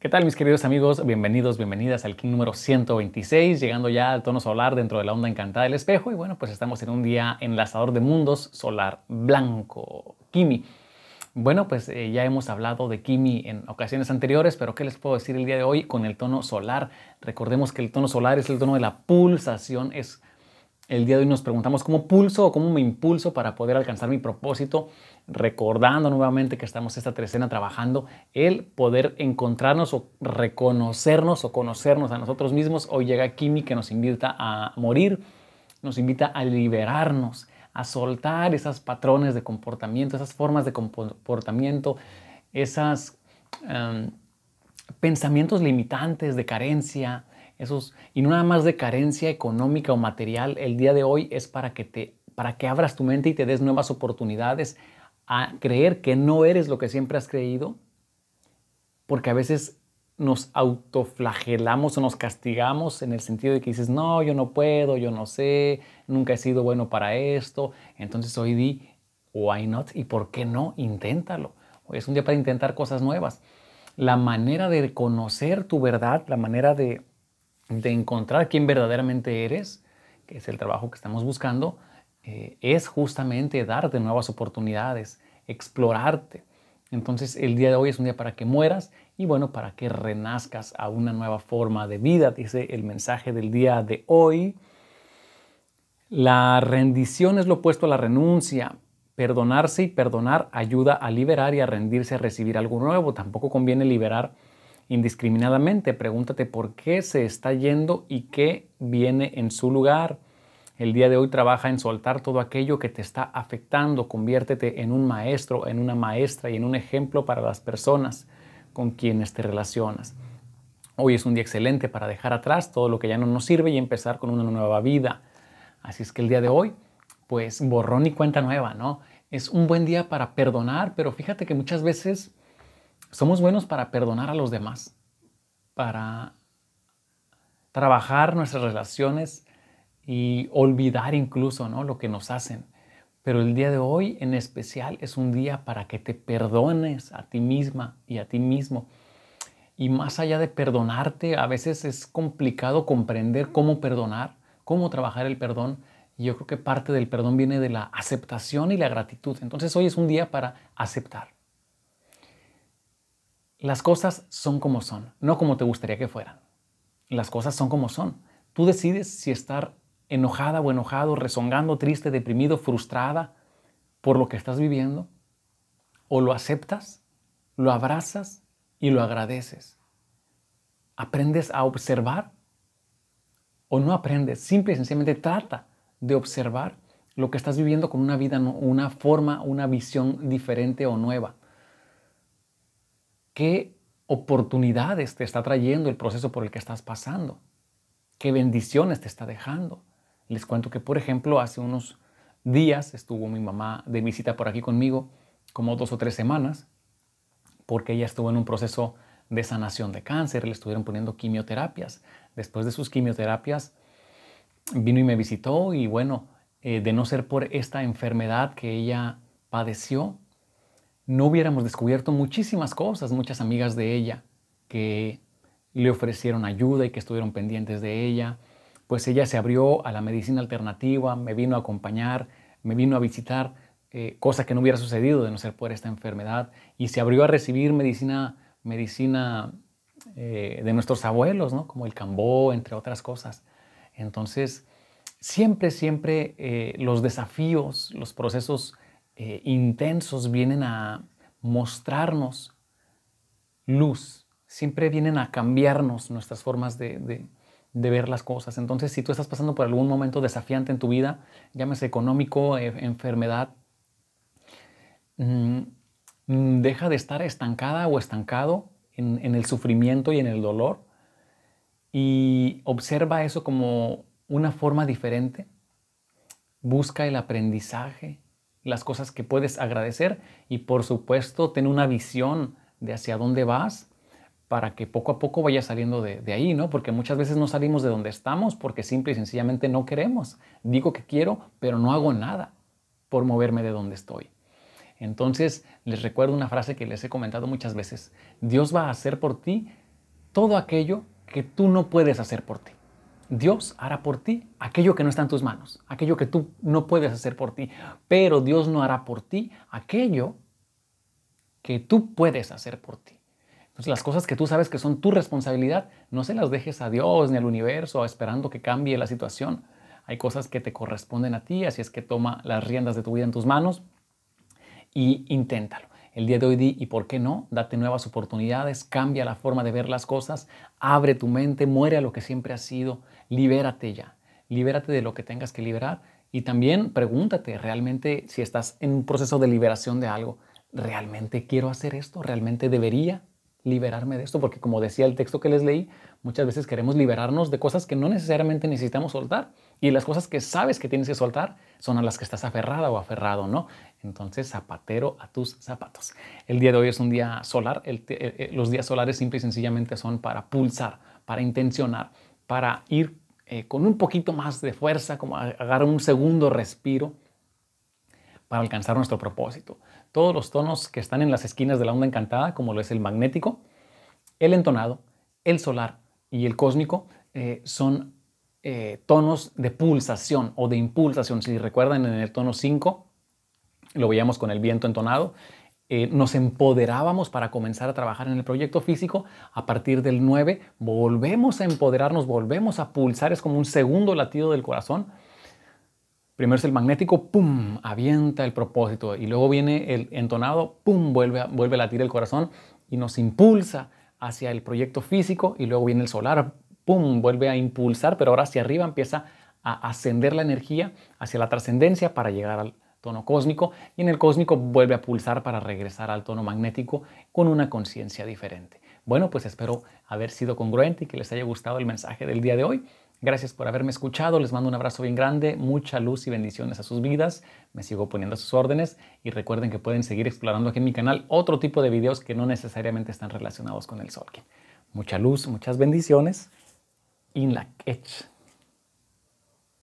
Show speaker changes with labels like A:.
A: ¿Qué tal mis queridos amigos? Bienvenidos, bienvenidas al King número 126, llegando ya al tono solar dentro de la onda encantada del espejo y bueno, pues estamos en un día enlazador de mundos solar blanco, Kimi. Bueno, pues eh, ya hemos hablado de Kimi en ocasiones anteriores, pero ¿qué les puedo decir el día de hoy con el tono solar? Recordemos que el tono solar es el tono de la pulsación, es el día de hoy nos preguntamos cómo pulso o cómo me impulso para poder alcanzar mi propósito, recordando nuevamente que estamos esta trecena trabajando el poder encontrarnos o reconocernos o conocernos a nosotros mismos. Hoy llega Kimi que nos invita a morir, nos invita a liberarnos, a soltar esos patrones de comportamiento, esas formas de comportamiento, esos em, pensamientos limitantes de carencia, y no nada más de carencia económica o material, el día de hoy es para que, te, para que abras tu mente y te des nuevas oportunidades a creer que no eres lo que siempre has creído, porque a veces nos autoflagelamos o nos castigamos en el sentido de que dices, no, yo no puedo, yo no sé, nunca he sido bueno para esto, entonces hoy di, why not? ¿Y por qué no? Inténtalo. Hoy es un día para intentar cosas nuevas. La manera de conocer tu verdad, la manera de de encontrar quién verdaderamente eres, que es el trabajo que estamos buscando, eh, es justamente darte nuevas oportunidades, explorarte. Entonces el día de hoy es un día para que mueras y bueno, para que renazcas a una nueva forma de vida, dice el mensaje del día de hoy. La rendición es lo opuesto a la renuncia. Perdonarse y perdonar ayuda a liberar y a rendirse a recibir algo nuevo. Tampoco conviene liberar indiscriminadamente. Pregúntate por qué se está yendo y qué viene en su lugar. El día de hoy trabaja en soltar todo aquello que te está afectando. Conviértete en un maestro, en una maestra y en un ejemplo para las personas con quienes te relacionas. Hoy es un día excelente para dejar atrás todo lo que ya no nos sirve y empezar con una nueva vida. Así es que el día de hoy, pues borrón y cuenta nueva, ¿no? Es un buen día para perdonar, pero fíjate que muchas veces somos buenos para perdonar a los demás, para trabajar nuestras relaciones y olvidar incluso ¿no? lo que nos hacen. Pero el día de hoy en especial es un día para que te perdones a ti misma y a ti mismo. Y más allá de perdonarte, a veces es complicado comprender cómo perdonar, cómo trabajar el perdón. Y yo creo que parte del perdón viene de la aceptación y la gratitud. Entonces hoy es un día para aceptar. Las cosas son como son, no como te gustaría que fueran. Las cosas son como son. Tú decides si estar enojada o enojado, rezongando, triste, deprimido, frustrada por lo que estás viviendo, o lo aceptas, lo abrazas y lo agradeces. Aprendes a observar o no aprendes, simple y sencillamente trata de observar lo que estás viviendo con una vida, una forma, una visión diferente o nueva qué oportunidades te está trayendo el proceso por el que estás pasando, qué bendiciones te está dejando. Les cuento que, por ejemplo, hace unos días estuvo mi mamá de visita por aquí conmigo, como dos o tres semanas, porque ella estuvo en un proceso de sanación de cáncer, le estuvieron poniendo quimioterapias. Después de sus quimioterapias, vino y me visitó y bueno, eh, de no ser por esta enfermedad que ella padeció, no hubiéramos descubierto muchísimas cosas, muchas amigas de ella que le ofrecieron ayuda y que estuvieron pendientes de ella. Pues ella se abrió a la medicina alternativa, me vino a acompañar, me vino a visitar, eh, cosa que no hubiera sucedido de no ser por esta enfermedad, y se abrió a recibir medicina, medicina eh, de nuestros abuelos, ¿no? como el cambó, entre otras cosas. Entonces, siempre, siempre eh, los desafíos, los procesos eh, intensos vienen a mostrarnos luz, siempre vienen a cambiarnos nuestras formas de, ver las cosas. Entonces, si tú estás pasando por algún momento desafiante en tu vida, llámese económico, e, enfermedad, mm, mm, deja de estar estancada o estancado en el sufrimiento y en el dolor y observa eso como una forma diferente. Busca el aprendizaje, las cosas que puedes agradecer y por supuesto ten una visión de hacia dónde vas para que poco a poco vayas saliendo de, de, ahí, ¿no? Porque muchas veces no salimos de donde estamos porque simple y sencillamente no queremos. Digo que quiero, pero no hago nada por moverme de donde estoy. Entonces, les recuerdo una frase que les he comentado muchas veces. Dios va a hacer por ti todo aquello que tú no puedes hacer por ti. Dios hará por ti aquello que no está en tus manos, aquello que tú no puedes hacer por ti, pero Dios no hará por ti aquello que tú puedes hacer por ti. Entonces las cosas que tú sabes que son tu responsabilidad, no se las dejes a Dios ni al universo esperando que cambie la situación. Hay cosas que te corresponden a ti, así es que toma las riendas de tu vida en tus manos y inténtalo el día de hoy y por qué no, date nuevas oportunidades, cambia la forma de ver las cosas, abre tu mente, muere a lo que siempre has sido, libérate ya, libérate de lo que tengas que liberar y también pregúntate realmente si estás en un proceso de liberación de algo, ¿realmente quiero hacer esto? ¿Realmente debería? liberarme de esto, porque como decía el texto que les leí, muchas veces queremos liberarnos de cosas que no necesariamente necesitamos soltar. Y las cosas que sabes que tienes que soltar son a las que estás aferrada o aferrado, ¿no? Entonces, zapatero a tus zapatos. El día de hoy es un día solar. Eh, eh, los días solares simple y sencillamente son para pulsar, para intencionar, para ir eh, con un poquito más de fuerza, como agarrar un segundo respiro para alcanzar nuestro propósito. Todos los tonos que están en las esquinas de la onda encantada, como lo es el magnético, el entonado, el solar y el cósmico, eh, son eh, tonos de pulsación o de impulsación. Si recuerdan en el tono 5, lo veíamos con el viento entonado, eh, nos empoderábamos para comenzar a trabajar en el proyecto físico. A partir del 9 volvemos a empoderarnos, volvemos a pulsar, es como un segundo latido del corazón Primero es el magnético, pum, avienta el propósito. Y luego viene el entonado, pum, vuelve a, vuelve latir el corazón y nos impulsa hacia el proyecto físico. Y luego viene el solar, pum, vuelve a impulsar, pero ahora hacia arriba empieza a ascender la energía hacia la trascendencia para llegar al tono cósmico. Y en el cósmico vuelve a pulsar para regresar al tono magnético con una conciencia diferente. Bueno, pues espero haber sido congruente y que les haya gustado el mensaje del día de hoy. Gracias por haberme escuchado, les mando un abrazo bien grande, mucha luz y bendiciones a sus vidas, me sigo poniendo a sus órdenes y recuerden que pueden seguir explorando aquí en mi canal otro tipo de videos que no necesariamente están relacionados con el sol. Mucha luz, muchas bendiciones. In la ketch.